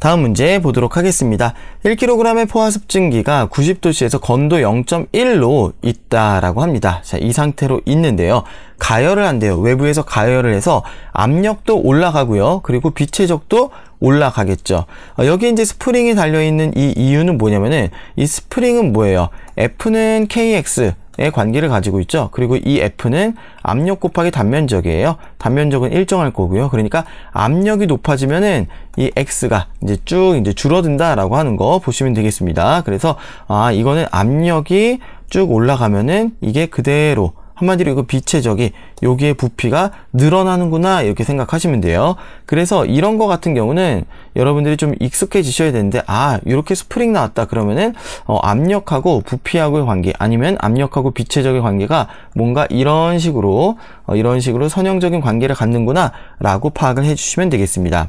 다음 문제 보도록 하겠습니다. 1kg의 포화습증기가 90도씨에서 건도 0.1로 있다라고 합니다. 자, 이 상태로 있는데요. 가열을 한대요. 외부에서 가열을 해서 압력도 올라가고요. 그리고 비체적도 올라가겠죠. 어, 여기 이제 스프링이 달려있는 이 이유는 뭐냐면은 이 스프링은 뭐예요? F는 KX, 관계를 가지고 있죠. 그리고 이 F는 압력 곱하기 단면적이에요. 단면적은 일정할 거고요. 그러니까 압력이 높아지면은 이 X가 이제 쭉 이제 줄어든다라고 하는 거 보시면 되겠습니다. 그래서 아, 이거는 압력이 쭉 올라가면은 이게 그대로 한마디로 이거 빛의 적이 여기에 부피가 늘어나는구나 이렇게 생각하시면 돼요. 그래서 이런 거 같은 경우는 여러분들이 좀 익숙해지셔야 되는데 아 이렇게 스프링 나왔다 그러면은 어, 압력하고 부피하고의 관계 아니면 압력하고 빛의 적의 관계가 뭔가 이런 식으로 어, 이런 식으로 선형적인 관계를 갖는구나 라고 파악을 해주시면 되겠습니다.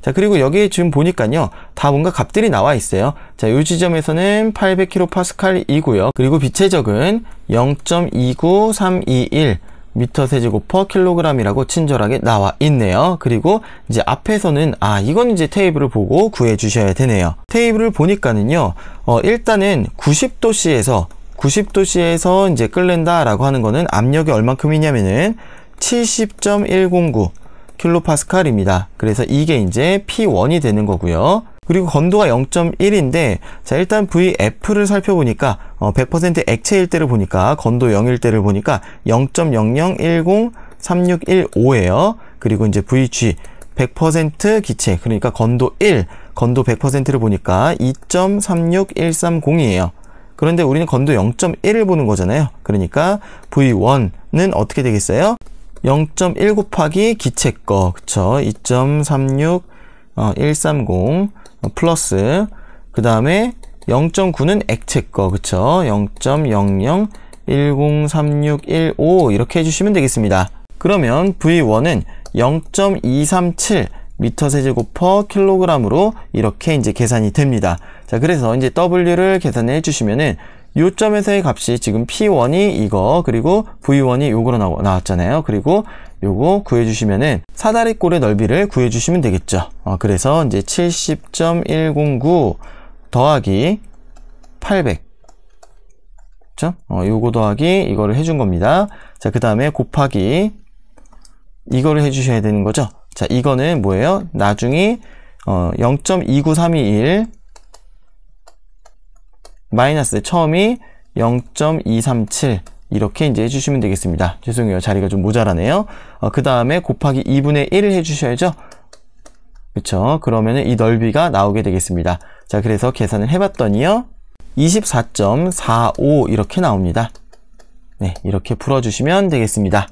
자 그리고 여기 지금 보니까요 다 뭔가 값들이 나와 있어요 자이 지점에서는 800kPa이고요 그리고 빛의 적은 0.29321 미터 세제곱 퍼 킬로그램이라고 친절하게 나와 있네요. 그리고 이제 앞에서는 아 이건 이제 테이블을 보고 구해 주셔야 되네요. 테이블을 보니까는요. 어 일단은 90도씨에서 90도씨에서 이제 끓는다라고 하는 거는 압력이 얼만큼이냐면은 70.109 킬로파스칼입니다. 그래서 이게 이제 P1이 되는 거고요. 그리고 건도가 0.1인데 자 일단 VF를 살펴보니까 어, 100% 액체일 때를 보니까 건도 0일 때를 보니까 0.00103615예요. 그리고 이제 VG 100% 기체 그러니까 건도 1 건도 100%를 보니까 2.36130이에요. 그런데 우리는 건도 0.1을 보는 거잖아요. 그러니까 V1은 어떻게 되겠어요? 0.1 곱하기 기체 거 그쵸 2.36 130 어, 플러스 그 다음에 0.9는 액체 거 그쵸 0.00103615 이렇게 해주시면 되겠습니다 그러면 V1은 0.237 미터 세제곱퍼 킬로그램으로 이렇게 이제 계산이 됩니다. 자, 그래서 이제 W를 계산해 주시면은 요점에서의 값이 지금 P1이 이거 그리고 V1이 요거로 나왔잖아요. 그리고 요거 구해주시면은 사다리꼴의 넓이를 구해주시면 되겠죠. 어, 그래서 이제 70.109 더하기 800그렇 어, 요거 더하기 이거를 해준 겁니다. 자, 그 다음에 곱하기 이거를 해주셔야 되는 거죠. 자, 이거는 뭐예요? 나중에 어, 0.29321 마이너스 처음이 0.237 이렇게 이제 해주시면 되겠습니다. 죄송해요. 자리가 좀 모자라네요. 어, 그 다음에 곱하기 2분의 1을 해주셔야죠. 그쵸. 그러면이 넓이가 나오게 되겠습니다. 자, 그래서 계산을 해봤더니요. 24.45 이렇게 나옵니다. 네, 이렇게 풀어주시면 되겠습니다.